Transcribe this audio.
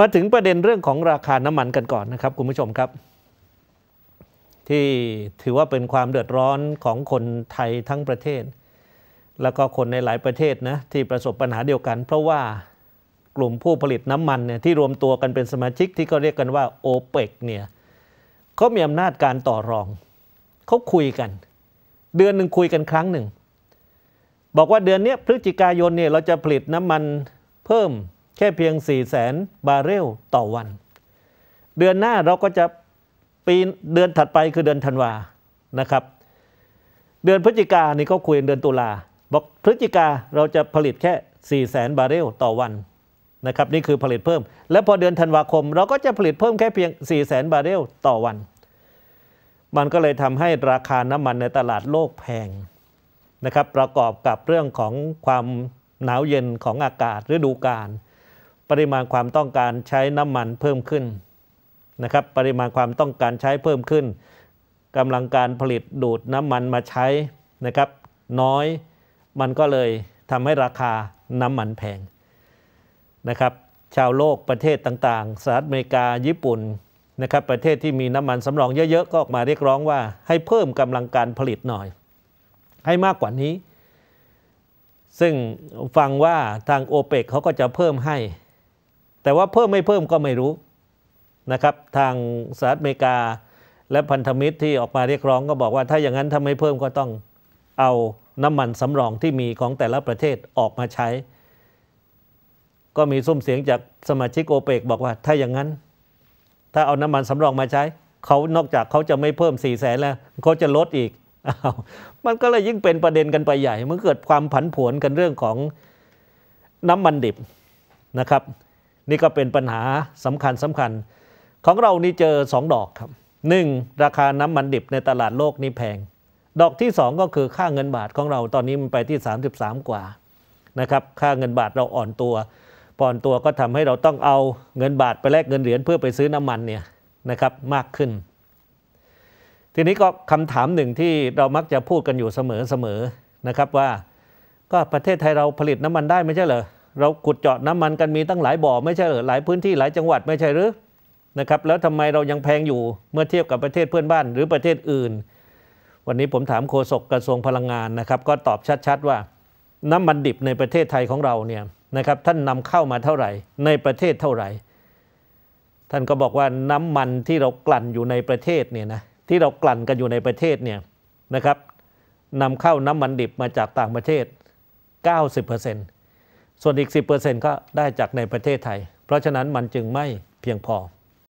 มาถึงประเด็นเรื่องของราคาน้ำมันกันก่อนนะครับ คุณผู้ชมครับ ที่ถือว่าเป็นความเดือดร้อนของคนไทยทั้งประเทศ แล้วก็คนในหลายประเทศนะที่ประสบปัญหาเดียวกัน เพราะว่ากลุ่มผู้ผลิตน้ำมันเนี่ยที่รวมตัวกันเป็นสมาชิกที่เขาเรียกกันว่าโอเปกเนี่ยเขามีอำนาจการต่อรองเขาคุยกัน เดือนหนึ่งคุยกันครั้งหนึ่งบอกว่าเดือนนี้พฤศจิกายนเนี่ยเราจะผลิตน้ำมันเพิ่มแค่เพียง4ี่แสนบาร์เรลต่อวัน เดือนหน้าเราก็จะปีเดือนถัดไปคือเดือนธันวานะครับ เดือนพฤศจิกานี่ก็คุยเดือนตุลา บอกพฤศจิกาเราจะผลิตแค่4ี่แสนบาร์เรลต่อวัน นะครับ นี่คือผลิตเพิ่ม และพอเดือนธันวาคม เราก็จะผลิตเพิ่มแค่เพียง4ี่แสนบาร์เรลต่อวัน มันก็เลยทำให้ราคาน้ำมันในตลาดโลกแพงนะครับ ประกอบกับเรื่องของความหนาวเย็นของอากาศฤดูกาลปริมาณความต้องการใช้น้ำมันเพิ่มขึ้นนะครับปริมาณความต้องการใช้เพิ่มขึ้นกำลังการผลิตดูดน้ำมันมาใช้นะครับน้อยมันก็เลยทำให้ราคาน้ำมันแพงนะครับชาวโลกประเทศต่าง ๆ สหรัฐอเมริกาญี่ปุ่นนะครับประเทศที่มีน้ำมันสำรองเยอะๆก็ออกมาเรียกร้องว่าให้เพิ่มกำลังการผลิตหน่อย ให้มากกว่านี้ ซึ่งฟังว่าทางโอเปกเขาก็จะเพิ่มให้แต่ว่าเพิ่มไม่เพิ่มก็ไม่รู้นะครับ ทางสหรัฐอเมริกาและพันธมิตรที่ออกมาเรียกร้อง ก็บอกว่าถ้าอย่างนั้นถ้าไม่เพิ่มก็ต้องเอาน้ำมันสำรองที่มีของแต่ละประเทศออกมาใช้ ก็มีซุ้มเสียงจากสมาชิกโอเปก บอกว่าถ้าอย่างนั้น ถ้าเอาน้ำมันสำรองมาใช้ เขานอกจากเขาจะไม่เพิ่ม4ี่แสนแล้วเขาจะลดอีก มันก็เลยยิ่งเป็นประเด็นกันไปใหญ่เมื่อเกิดความผันผวนกันเรื่องของน้ำมันดิบนะครับนี่ก็เป็นปัญหาสำคัญสำคัญ ของเรานี่เจอ 2 ดอกครับ 1. ราคาน้ำมันดิบในตลาดโลกนี่แพงดอกที่2ก็คือค่าเงินบาทของเราตอนนี้มันไปที่33 กว่านะครับค่าเงินบาทเราอ่อนตัวป่อนตัวก็ทำให้เราต้องเอาเงินบาทไปแลกเงินเหรียญเพื่อไปซื้อน้ำมันเนี่ยนะครับมากขึ้น ทีนี้ก็คำถามหนึ่งที่เรามักจะพูดกันอยู่เสมอๆนะครับว่าก็ประเทศไทยเราผลิตน้ำมันได้ไม่ใช่เหรอเราขุดเจาะน้ำมันกันมีตั้งหลายบ่อไม่ใช่หรือหลายพื้นที่หลายจังหวัดไม่ใช่หรือนะครับแล้วทำไมเรายังแพงอยู่เมื่อเทียบกับประเทศเพื่อนบ้านหรือประเทศอื่น วันนี้ผมถามโฆษกกระทรวงพลังงานนะครับ ก็ตอบชัดๆว่า น้ำมันดิบในประเทศไทยของเราเนี่ยนะครับท่านนำเข้ามาเท่าไหร่ในประเทศเท่าไหร่ ท่านก็บอกว่าน้ำมันที่เรากลั่นอยู่ในประเทศเนี่ยนะที่เรากลั่นกันอยู่ในประเทศเนี่ยนะครับนำเข้าน้ำมันดิบมาจากต่างประเทศ 90%เส่วนอีก 10%ก็ได้จากในประเทศไทย เพราะฉะนั้นมันจึงไม่เพียงพอ